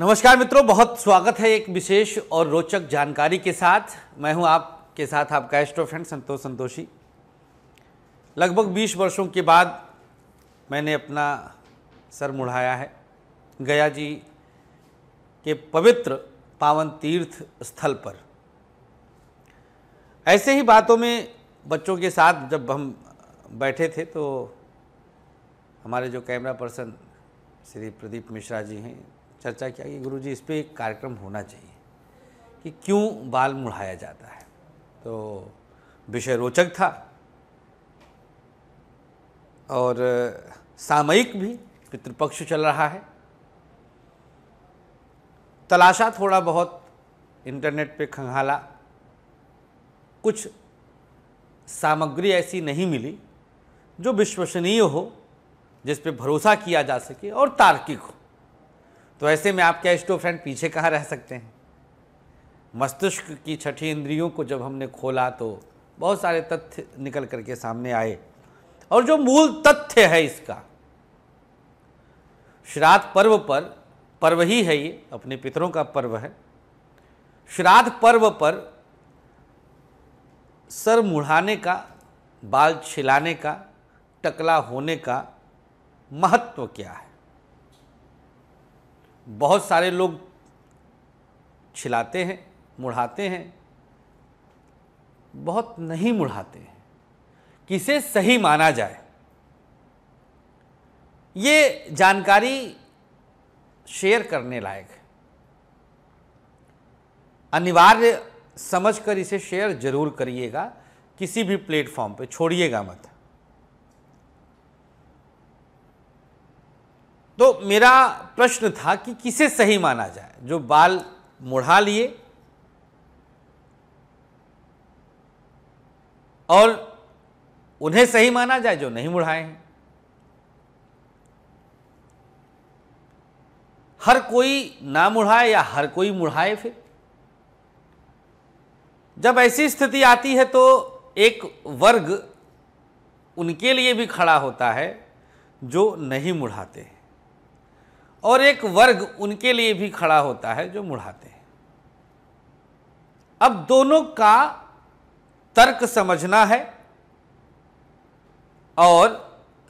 नमस्कार मित्रों बहुत स्वागत है एक विशेष और रोचक जानकारी के साथ मैं हूं आपके साथ आपका एस्ट्रो फ्रेंड संतोष संतोषी लगभग 20 वर्षों के बाद मैंने अपना सर मुढ़ाया है गया जी के पवित्र पावन तीर्थ स्थल पर ऐसे ही बातों में बच्चों के साथ जब हम बैठे थे तो हमारे जो कैमरा पर्सन श्री प्रदीप मिश्रा जी हैं चर्चा किया कि गुरु जी इस पर एक कार्यक्रम होना चाहिए कि क्यों बाल मुढ़ाया जाता है तो विषय रोचक था और सामयिक भी पितृपक्ष चल रहा है तलाशा थोड़ा बहुत इंटरनेट पे खंगाला कुछ सामग्री ऐसी नहीं मिली जो विश्वसनीय हो जिस पे भरोसा किया जा सके और तार्किक हो तो ऐसे में आपके स्टोव फ्रेंड पीछे कहाँ रह सकते हैं मस्तिष्क की छठी इंद्रियों को जब हमने खोला तो बहुत सारे तथ्य निकल करके सामने आए और जो मूल तथ्य है इसका श्राद्ध पर्व पर पर्व ही है ये अपने पितरों का पर्व है श्राद्ध पर्व पर सर मुढ़ाने का बाल छिलाने का टकला होने का महत्व क्या है बहुत सारे लोग छिलाते हैं मुढ़ाते हैं बहुत नहीं मुढ़ाते हैं किसे सही माना जाए ये जानकारी शेयर करने लायक है अनिवार्य समझकर इसे शेयर जरूर करिएगा किसी भी प्लेटफॉर्म पे छोड़िएगा मत तो मेरा प्रश्न था कि किसे सही माना जाए जो बाल मुढ़ा लिए और उन्हें सही माना जाए जो नहीं मुढ़ाए हैं हर कोई ना मुढ़ाए या हर कोई मुढ़ाए फिर जब ऐसी स्थिति आती है तो एक वर्ग उनके लिए भी खड़ा होता है जो नहीं मुढ़ाते हैं और एक वर्ग उनके लिए भी खड़ा होता है जो मुढ़ाते हैं अब दोनों का तर्क समझना है और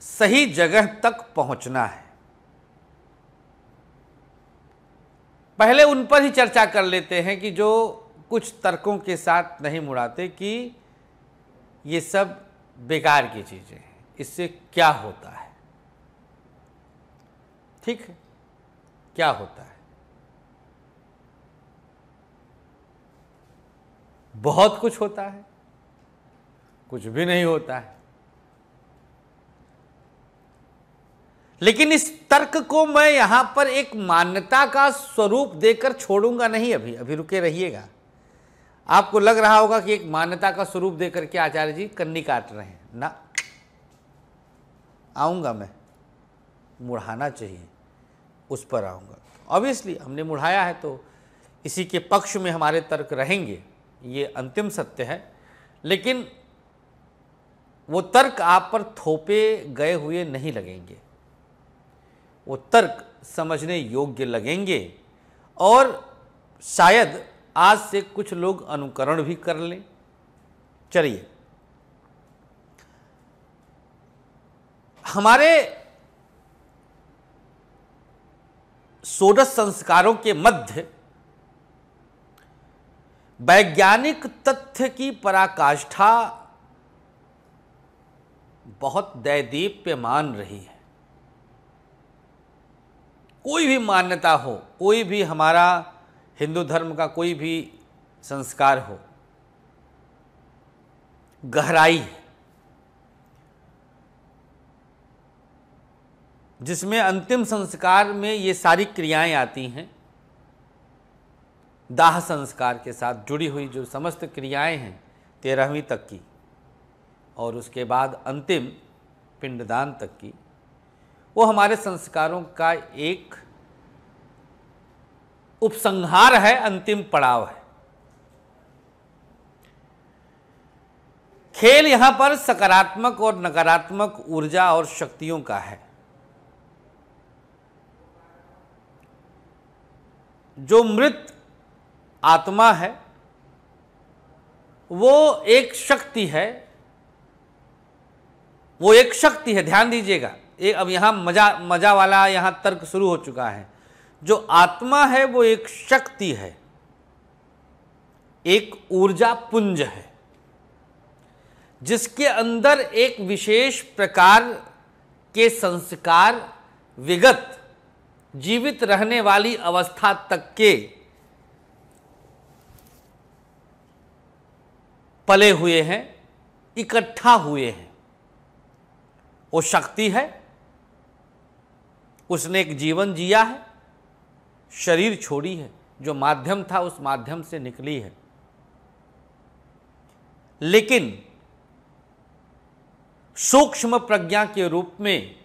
सही जगह तक पहुंचना है पहले उन पर ही चर्चा कर लेते हैं कि जो कुछ तर्कों के साथ नहीं मुड़ाते कि ये सब बेकार की चीज़ें हैं इससे क्या होता है ठीक है क्या होता है बहुत कुछ होता है कुछ भी नहीं होता है लेकिन इस तर्क को मैं यहां पर एक मान्यता का स्वरूप देकर छोड़ूंगा नहीं अभी अभी रुके रहिएगा आपको लग रहा होगा कि एक मान्यता का स्वरूप देकर के आचार्य जी कन्नी काट रहे हैं ना आऊंगा मैं मुढ़ाना चाहिए उस पर आऊँगा ऑब्वियसली हमने मुढ़ाया है तो इसी के पक्ष में हमारे तर्क रहेंगे ये अंतिम सत्य है लेकिन वो तर्क आप पर थोपे गए हुए नहीं लगेंगे वो तर्क समझने योग्य लगेंगे और शायद आज से कुछ लोग अनुकरण भी कर लें चलिए हमारे षोडश संस्कारों के मध्य वैज्ञानिक तथ्य की पराकाष्ठा बहुत दैदीप्यमान रही है कोई भी मान्यता हो कोई भी हमारा हिंदू धर्म का कोई भी संस्कार हो गहराई है जिसमें अंतिम संस्कार में ये सारी क्रियाएं आती हैं दाह संस्कार के साथ जुड़ी हुई जो समस्त क्रियाएं हैं तेरहवीं तक की और उसके बाद अंतिम पिंडदान तक की वो हमारे संस्कारों का एक उपसंहार है अंतिम पड़ाव है खेल यहाँ पर सकारात्मक और नकारात्मक ऊर्जा और शक्तियों का है जो मृत आत्मा है वो एक शक्ति है वो एक शक्ति है ध्यान दीजिएगा अब यहां मजा मजा वाला यहां तर्क शुरू हो चुका है जो आत्मा है वो एक शक्ति है एक ऊर्जा पुंज है जिसके अंदर एक विशेष प्रकार के संस्कार विगत जीवित रहने वाली अवस्था तक के पले हुए हैं इकट्ठा हुए हैं वो शक्ति है उसने एक जीवन जिया है शरीर छोड़ी है जो माध्यम था उस माध्यम से निकली है लेकिन सूक्ष्म प्रज्ञा के रूप में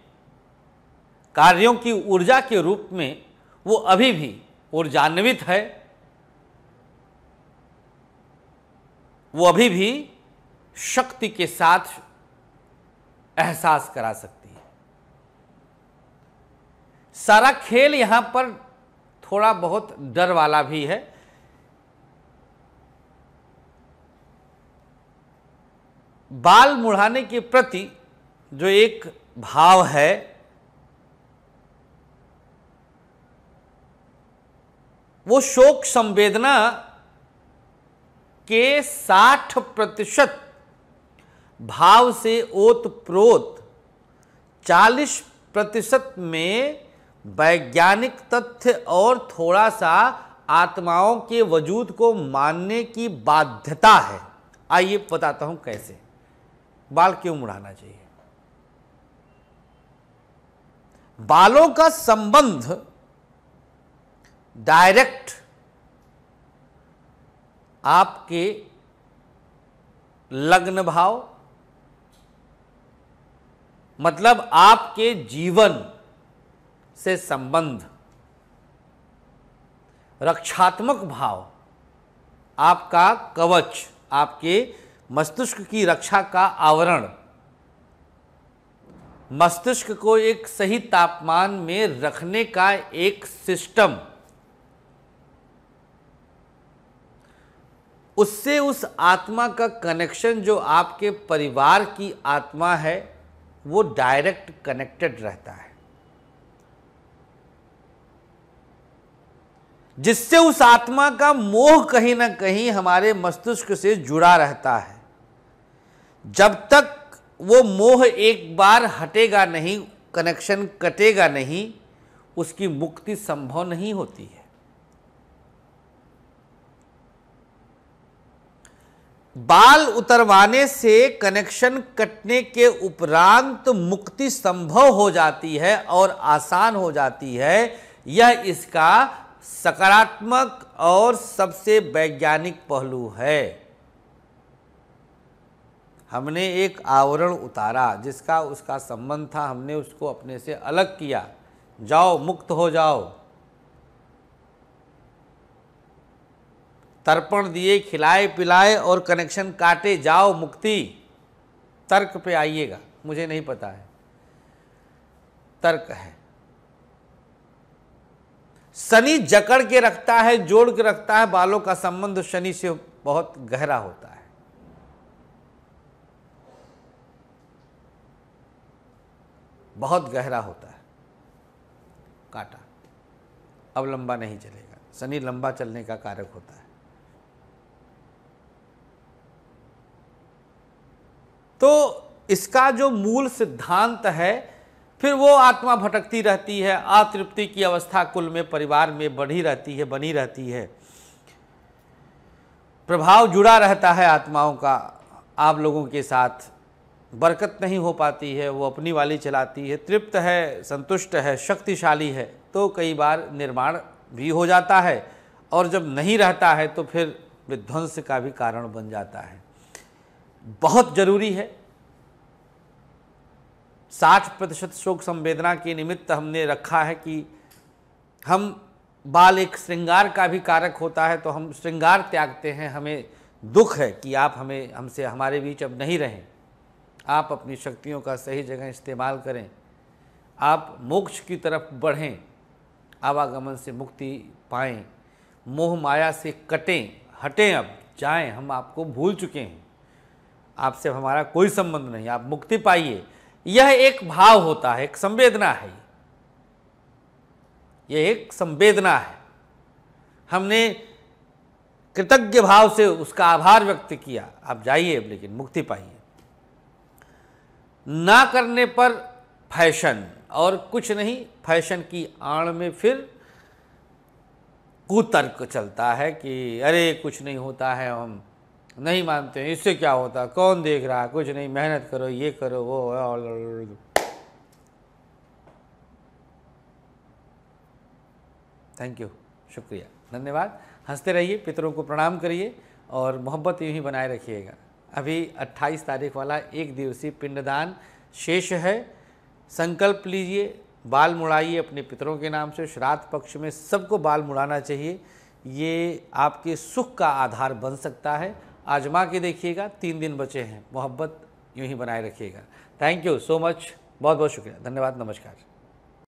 कार्यों की ऊर्जा के रूप में वो अभी भी ऊर्जान्वित है वो अभी भी शक्ति के साथ एहसास करा सकती है सारा खेल यहां पर थोड़ा बहुत डर वाला भी है बाल मुढ़ाने के प्रति जो एक भाव है वो शोक संवेदना के 60 प्रतिशत भाव से ओतप्रोत 40 प्रतिशत में वैज्ञानिक तथ्य और थोड़ा सा आत्माओं के वजूद को मानने की बाध्यता है आइए बताता हूं कैसे बाल क्यों मुड़ाना चाहिए बालों का संबंध डायरेक्ट आपके लग्न भाव मतलब आपके जीवन से संबंध रक्षात्मक भाव आपका कवच आपके मस्तिष्क की रक्षा का आवरण मस्तिष्क को एक सही तापमान में रखने का एक सिस्टम उससे उस आत्मा का कनेक्शन जो आपके परिवार की आत्मा है वो डायरेक्ट कनेक्टेड रहता है जिससे उस आत्मा का मोह कहीं ना कहीं हमारे मस्तिष्क से जुड़ा रहता है जब तक वो मोह एक बार हटेगा नहीं कनेक्शन कटेगा नहीं उसकी मुक्ति संभव नहीं होती है बाल उतरवाने से कनेक्शन कटने के उपरांत मुक्ति संभव हो जाती है और आसान हो जाती है यह इसका सकारात्मक और सबसे वैज्ञानिक पहलू है हमने एक आवरण उतारा जिसका उसका संबंध था हमने उसको अपने से अलग किया जाओ मुक्त हो जाओ तर्पण दिए खिलाए पिलाए और कनेक्शन काटे जाओ मुक्ति तर्क पे आइएगा मुझे नहीं पता है तर्क है शनि जकड़ के रखता है जोड़ के रखता है बालों का संबंध शनि से बहुत गहरा होता है बहुत गहरा होता है काटा अब लंबा नहीं चलेगा शनि लंबा चलने का कारक होता है तो इसका जो मूल सिद्धांत है फिर वो आत्मा भटकती रहती है अतृप्ति की अवस्था कुल में परिवार में बढ़ी रहती है बनी रहती है प्रभाव जुड़ा रहता है आत्माओं का आप लोगों के साथ बरकत नहीं हो पाती है वो अपनी वाली चलाती है तृप्त है संतुष्ट है शक्तिशाली है तो कई बार निर्माण भी हो जाता है और जब नहीं रहता है तो फिर विध्वंस का भी कारण बन जाता है बहुत जरूरी है साठ प्रतिशत शोक संवेदना के निमित्त हमने रखा है कि हम बाल एक श्रृंगार का भी कारक होता है तो हम श्रृंगार त्यागते हैं हमें दुख है कि आप हमें हमसे हमारे बीच अब नहीं रहें आप अपनी शक्तियों का सही जगह इस्तेमाल करें आप मोक्ष की तरफ बढ़ें आवागमन से मुक्ति पाएं मोह माया से कटें हटें अब जाएं हम आपको भूल चुके हैं आपसे हमारा कोई संबंध नहीं आप मुक्ति पाइए यह एक भाव होता है एक संवेदना है यह एक संवेदना है हमने कृतज्ञ भाव से उसका आभार व्यक्त किया आप जाइए लेकिन मुक्ति पाइए ना करने पर फैशन और कुछ नहीं फैशन की आड़ में फिर कुतर्क चलता है कि अरे कुछ नहीं होता है हम नहीं मानते हैं इससे क्या होता कौन देख रहा है कुछ नहीं मेहनत करो ये करो वो थैंक यू शुक्रिया धन्यवाद हंसते रहिए पितरों को प्रणाम करिए और मोहब्बत यूँ ही बनाए रखिएगा अभी 28 तारीख वाला एक दिवसीय पिंडदान शेष है संकल्प लीजिए बाल मुड़ाइए अपने पितरों के नाम से श्राद्ध पक्ष में सबको बाल मुड़ाना चाहिए ये आपके सुख का आधार बन सकता है आजमा के देखिएगा तीन दिन बचे हैं मोहब्बत यूँ ही बनाए रखिएगा थैंक यू सो मच बहुत बहुत शुक्रिया धन्यवाद नमस्कार